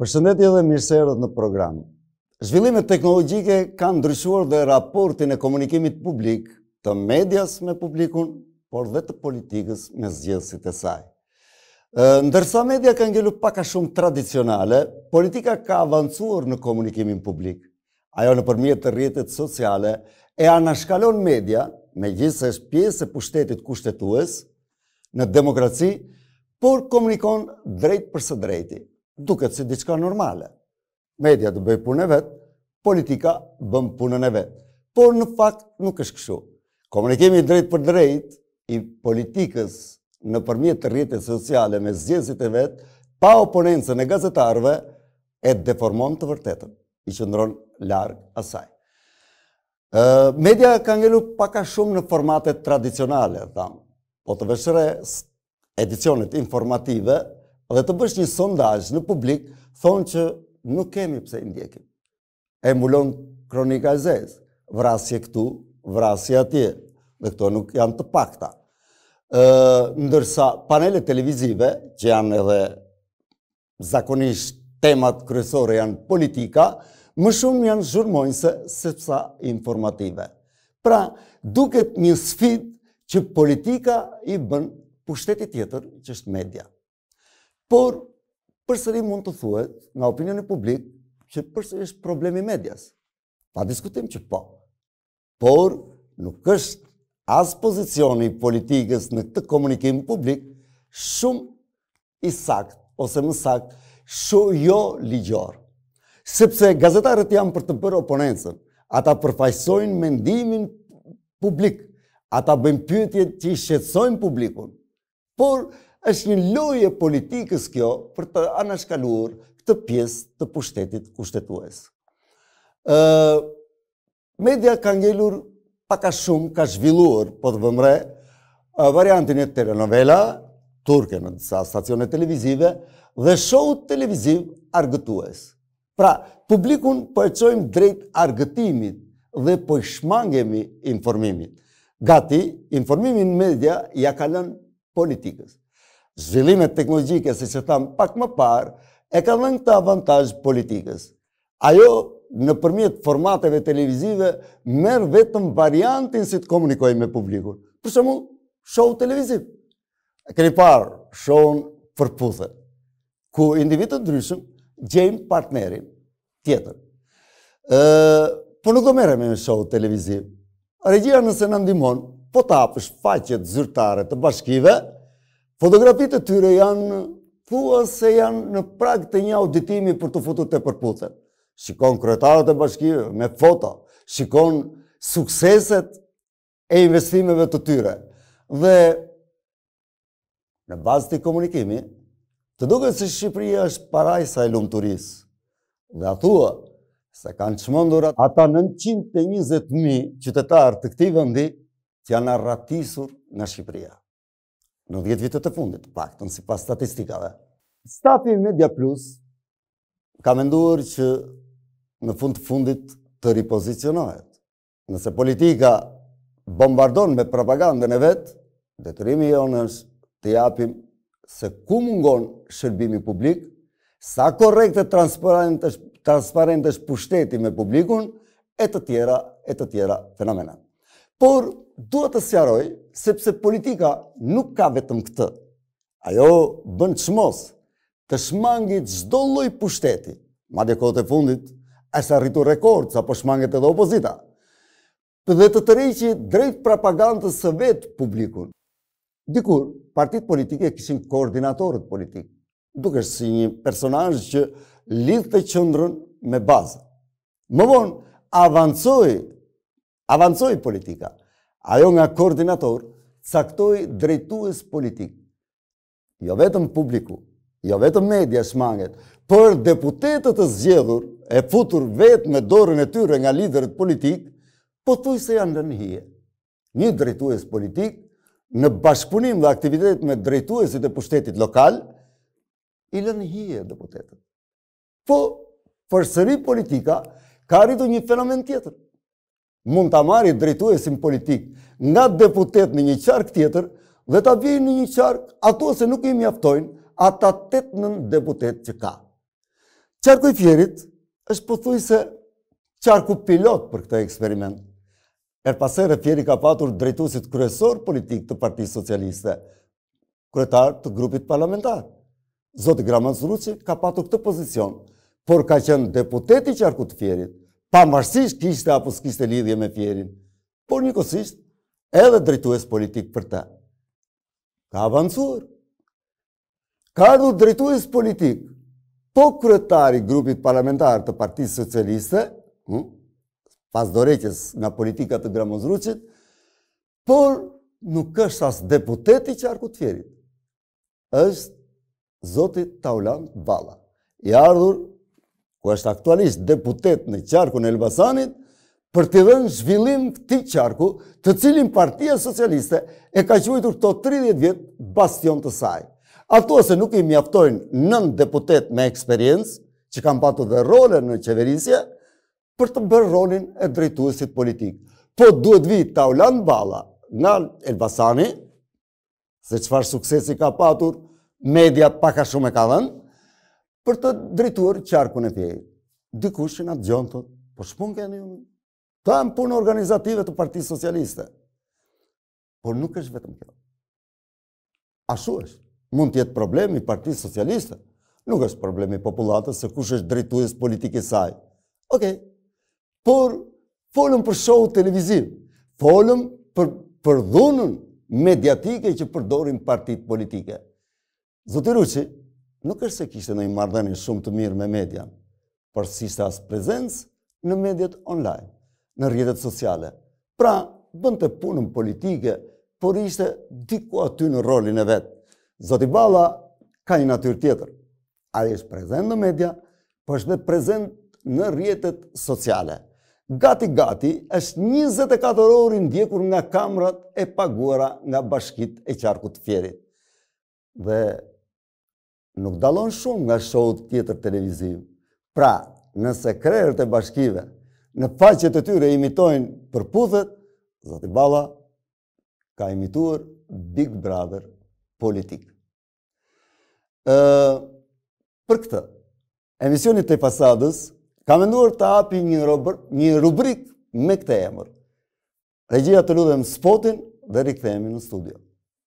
Përshëndetje dhe mirëserët në program. Zhvillimet teknologjike kanë ndryshuar dhe raportin e komunikimit publik të medias me publikun, por dhe të politikës me zgjedhësit e saj. Ndërsa media ka ngelur pak a shumë tradicionale, politika ka avancuar në komunikimin publik. Ajo në përmjet të rjetet sociale e anashkalon media me gjithës e shpjes e pushtetit kushtetues në demokraci, por komunikon drejt për së drejti duket si diçka normale. Media të bëjë punë e vetë, politika bëmë punën e vetë. Por në fakt nuk është këshu. Komunikimi drejt për drejt i politikës në përmjet të rjetët sociale me zjezit e vetë, pa oponencën e gazetarve, e deformon të vërtetën, i qëndron largë asaj. Media ka ngellu paka shumë në formatet tradicionale, po të veshëre edicionet informative, dhe të bësh një sondazh në publik, thonë që nuk kemi pse i ndjekim. E mbulon kronika e zezë, vrasje këtu, vrasje atje, dhe këto nuk janë të pakta. ndërsa panele televizive, që janë edhe zakonisht temat kryesore janë politika, më shumë janë zhurmojnëse sepsa informative. Pra, duket një sfit që politika i bën pushtetit tjetër që është media. Por, përsëri mund të thuet nga opinioni publik që përsëri është problemi medjas. Pa diskutim që po. Por, nuk është as pozicioni politikës në këtë komunikim publik shumë i sakt, ose më sakt, shumë jo ligjor. Sepse gazetarët janë për të bërë oponensën, ata përfajsojnë mendimin publik, ata bëjnë pyetje që i shqetsojnë publikun, por është një loje politikës kjo për të anashkaluar këtë pjesë të pushtetit kushtetues. Media ka ngelur paka shumë, ka zhvilluar, po të vëmre, variantin e telenovela, turke në nësa stacionet televizive, dhe show televiziv argëtues. Pra, publikun po e qojmë drejt argëtimit dhe po i shmangemi informimit. Gati, informimin media ja kalën politikës zhvillimet teknologjike, se që thamë pak më parë, e ka dhe në këta avantaj politikës. Ajo, në përmjet formateve televizive, merë vetëm variantin si të komunikojnë me publikun. Për shumë, show televiziv. Këri parë, shohën për ku individet dryshëm gjejmë partnerin tjetër. E, po nuk do mereme me show televiziv. Regjia nëse në ndimon, po të apësh faqet zyrtare të bashkive, Fotografitë të tyre janë, thua se janë në prag të një auditimi për të fotot të përputet. Shikon kretarët e bashkive me foto, shikon sukseset e investimeve të tyre. Dhe në bazë të komunikimi, të duke se Shqipëria është parajsa e lumëturis. Dhe a thua, se kanë qëmëndur ata 920.000 qytetarë të këti vëndi që janë arratisur në Shqipëria në 10 vitët të fundit, pak të pas statistikave. Stafi Media Plus ka menduar që në fund të fundit të ripozicionohet. Nëse politika bombardon me propagandën e vetë, detërimi jo është të japim se ku mungon shërbimi publik, sa korekt e transparent është pushteti me publikun, e të tjera, e të tjera fenomenat. Por, duhet të sjaroj, sepse politika nuk ka vetëm këtë. Ajo bënë të të shmangit zdo loj pushteti, ma dhe kote fundit, e arritur rekord, sa po shmangit edhe opozita, për dhe të të reqi drejt propagandës së vetë publikun. Dikur, partit politike kishin koordinatorët politik, duke shë si një personaj që lidhë të qëndrën me bazë. Më vonë, avancoj, avancoj politika, Ajo nga koordinator caktoi drejtues politik. Jo vetëm publiku, jo vetëm media shmanget, por deputetët e zgjedhur e futur vetë me dorën e tyre nga liderët politik, po thuj se janë në Një drejtues politik, në bashkëpunim dhe aktivitet me drejtuesit e pushtetit lokal, i lënëhije deputetet. Po, përsëri politika, ka rritu një fenomen tjetër mund të amari drejtuesim politik nga deputet në një qark tjetër dhe të vjej në një qark ato se nuk i mjaftojnë ata 8-9 deputet që ka. Qarku i fjerit është pëthuj se qarku pilot për këtë eksperiment. Erpasere fjeri ka patur drejtuesit kryesor politik të Parti Socialiste, kryetar të grupit parlamentar. Zoti Gramans Ruqi ka patur këtë pozicion, por ka qenë deputeti qarku të fjerit pamërësisht kishte apo s'kishte lidhje me fjerin, por një kosisht edhe drejtues politik për ta. Ka avancuar. Ka ardhur drejtues politik, po kryetari grupit parlamentar të partisë socialiste, hm, pas doreqes nga politika të gramozruqit, por nuk është as deputeti që arku të fjerit. është Zotit Taulant Bala, i ardhur ku është aktualisht deputet në qarku në Elbasanit, për të dhenë zhvillim këti qarku të cilin partia socialiste e ka quajtur këto 30 vjetë bastion të saj. Ato se nuk i mjaftojnë nën deputet me eksperiencë, që kam patu dhe role në qeverisje, për të bërë rolin e drejtuesit politikë. Po duhet vi Taulan Bala nga Elbasani, se qëfar suksesi ka patur, media paka shumë e ka dhenë, për të drejtuar qarkun e tij. Dikush që na dëgjon thot, po s'pun keni unë. Ta janë punë organizative të Partisë Socialiste. Por nuk është vetëm kjo. Ashtu është. Mund të jetë problemi Partisë Socialiste. Nuk është problemi popullatës se kush është drejtues politik i saj. Okej. Por folëm për show televiziv. Folëm për për dhunën mediatike që përdorin partitë politike. Zoti Ruçi, nuk është se kishte në i mardheni shumë të mirë me median, për si shtë asë prezencë në mediet online, në rjetet sociale. Pra, bënte punën politike, por ishte diku aty në rolin e vetë. Zoti Balla ka një natyrë tjetër. A e është prezent në media, për është dhe prezent në rjetet sociale. Gati-gati është 24 orë ndjekur nga kamrat e paguara nga bashkit e qarkut të fjerit. Dhe nuk dalon shumë nga shohët tjetër televiziv. Pra, nëse krejrët e bashkive në faqet e tyre imitojnë për puthet, Zoti Balla ka imituar Big Brother politik. Ë, për këtë, emisionit të fasadës ka menduar të api një, një rubrik me këte emër. Regjia të ludhem spotin dhe rikëthejemi në studio.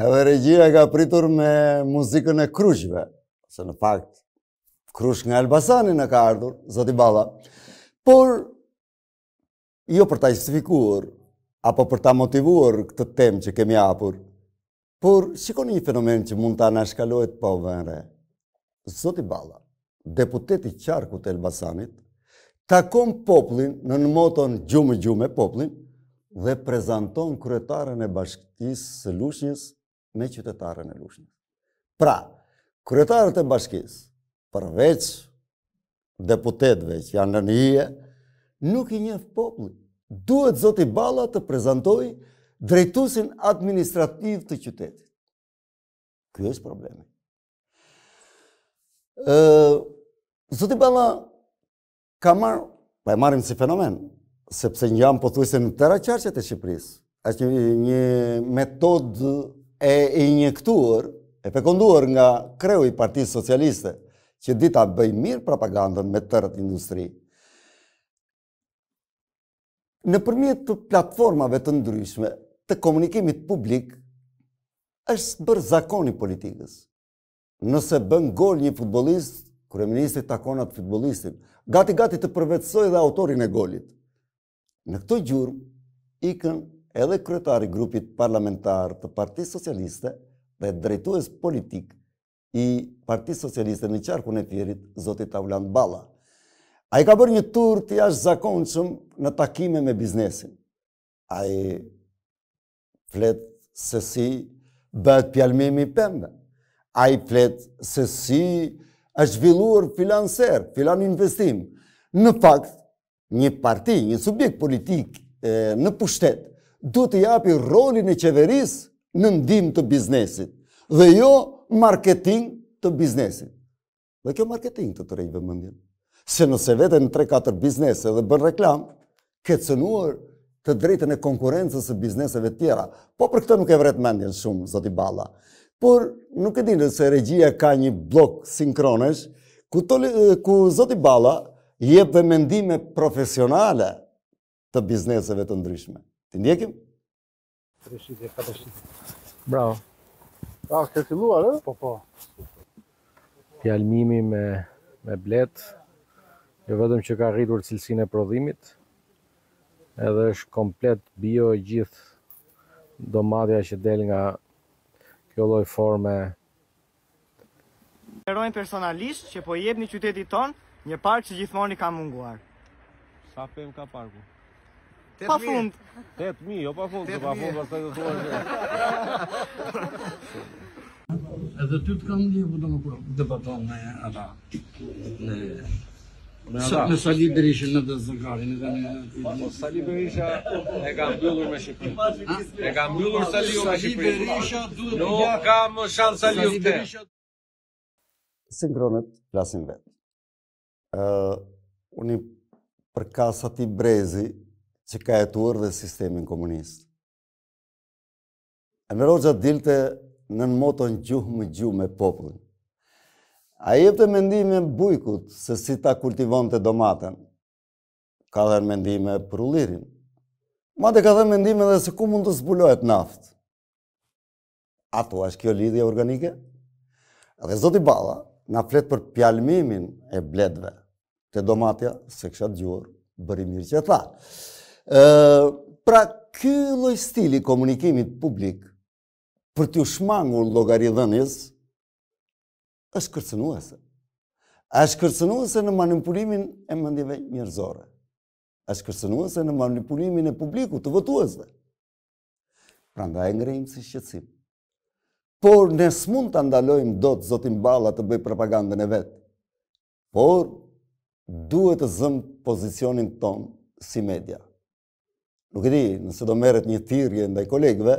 Edhe regjia ka pritur me muzikën e kruqve, se në fakt krush nga Elbasani në ka ardhur, zoti Balla. Por, jo për ta justifikuar, apo për ta motivuar këtë tem që kemi apur, por, shikoni një fenomen që mund ta nashkalojt po vënre. Zoti Balla, deputeti qarku të Elbasanit, takon poplin në në moton gjume-gjume poplin dhe prezanton kryetaren e bashkisë së lushnjës me qytetarën e Lushnjës. Pra, kryetarët e bashkisë, përveç deputetëve që janë në nije, nuk i njeh popullit. Duhet zoti Balla të prezantojë drejtusin administrativ të qytetit. Ky është problemi. Ë zoti Balla ka marrë, pa e marrim si fenomen, sepse një jam pothuajse në tëra qarqet e Shqipërisë. Është një metodë e injektuar, e pekonduar nga kreu i Parti Socialiste, që dita bëj mirë propagandën me tërët industri. Në përmjet të platformave të ndryshme, të komunikimit publik, është bërë zakoni politikës. Nëse bën gol një futbolist, kërë e ministri takonat futbolistin, gati-gati të përvecësoj dhe autorin e golit. Në këto gjurë, ikën edhe kryetari grupit parlamentar të Parti Socialiste dhe drejtues politik i Parti Socialiste në qarku në tjerit, Zotit Avlan Bala. A i ka bërë një tur të jashtë zakonqëm në takime me biznesin. A i flet se si bët pjalmimi pëmbe. A i flet se si është villuar filanser, filan investim. Në fakt, një parti, një subjekt politik në pushtetë, du të japi rolin e qeveris në ndim të biznesit dhe jo marketing të biznesit. Dhe kjo marketing të të rejtë mëndin. Se nëse vete në 3-4 biznese dhe bën reklam, këtë të sënuar të drejtën e konkurencës së bizneseve tjera. Po për këtë nuk e vret mendjen shumë zoti Balla. Por nuk e dinë se regjia ka një blok sinkronesh ku toli, ku zoti Balla jep dhe mendime profesionale të bizneseve të ndryshme. Ti ndjekim? Rishit e katëshit. Bravo. Bravo, ke filluar, e? Po, po. Pjalmimi me, me blet, jo vetëm që ka rritur cilësin e prodhimit, edhe është komplet bio e gjithë domatja që del nga kjo lloj forme. Herojnë personalisht që po jebë një qytetit ton një parkë që gjithmoni ka munguar. Sa pem ka parku? Pa fund. 8000, jo pa fund, pa fund pastaj do thua. Edhe ty të kam një po do më kur debaton me ata. Në me sa Sali Berisha në të zëgarin edhe po, po, po, Sali Berisha e ka mbyllur me Shqipërinë. E ka mbyllur Sali me Shqipërinë. Sali Berisha duhet të ja ka më shans Sali te. Sinkronet plasin vetë. Ë uh, uni për ti brezi që ka e tuar dhe sistemin komunist. rogja dilte në në moton gjuhë më gjuhë me popullin. A i të mendime bujkut se si ta kultivon të domaten. Ka dhe mendime për ulirin. Ma të ka dhe mendime dhe se ku mund të zbulohet naft. A tu është kjo lidhje organike? Dhe Zoti Bala na flet për pjalmimin e bledve të domatja se kështë gjurë bëri mirë që e thakë pra, ky stili komunikimit publik për të shmangur logaridhënis është kërcenuese. është kërcenuese në manipulimin e mëndjeve njërzore. është kërcenuese në manipulimin e publiku të votuesve. Pra nga e ngrejmë si shqecim. Por nësë mund të ndalojmë do të zotin bala të bëj propagandën e vetë. Por duhet të zëmë pozicionin tonë si media nuk e di, nëse do merret një thirrje ndaj kolegëve,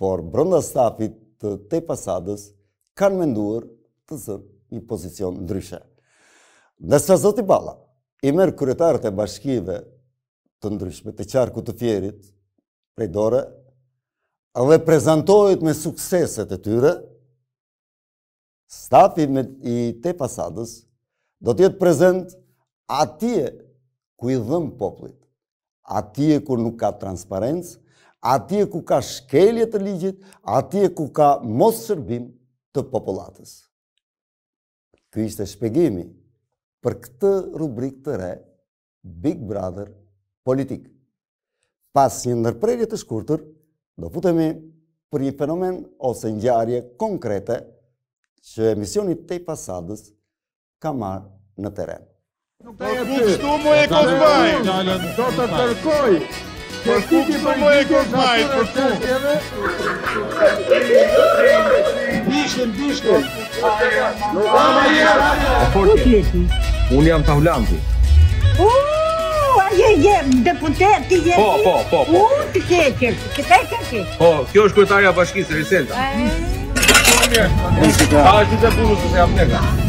por brenda stafit të te pasadës kanë menduar të zë një pozicion ndryshe. Nëse sa i Balla, i merë kërëtarët e bashkive të ndryshme, të qarku të fjerit, prej dore, dhe prezentojt me sukseset e tyre, stafi me i te pasadës do tjetë prezent atje ku i dhëm poplit ati e kur nuk ka transparents, ati e ku ka shkelje të ligjit, ati e ku ka mos shërbim të popullatës. Ky ishte shpegimi për këtë rubrik të re, Big Brother politik. Pas një nërprejrje të shkurtër, do putemi për një fenomen ose një konkrete që emisioni të i pasadës ka marë në teren. Po ku shtu mu e kozmaj? Do të tërkoj! Po ku shtu mu e kozmaj? Po ku shtu mu e kozmaj? Dishtën, dishtën! Në vajë e rrëtë! Po Unë jam tavlandi. Je, je, deputet, ti je Po, Po, po, po. U, ti ke e kërë, ti ke Po, kjo është kërëtarja bashkisë, Vicenta. Po, mjerë. Po, mjerë. Po, mjerë. Po, mjerë. Po,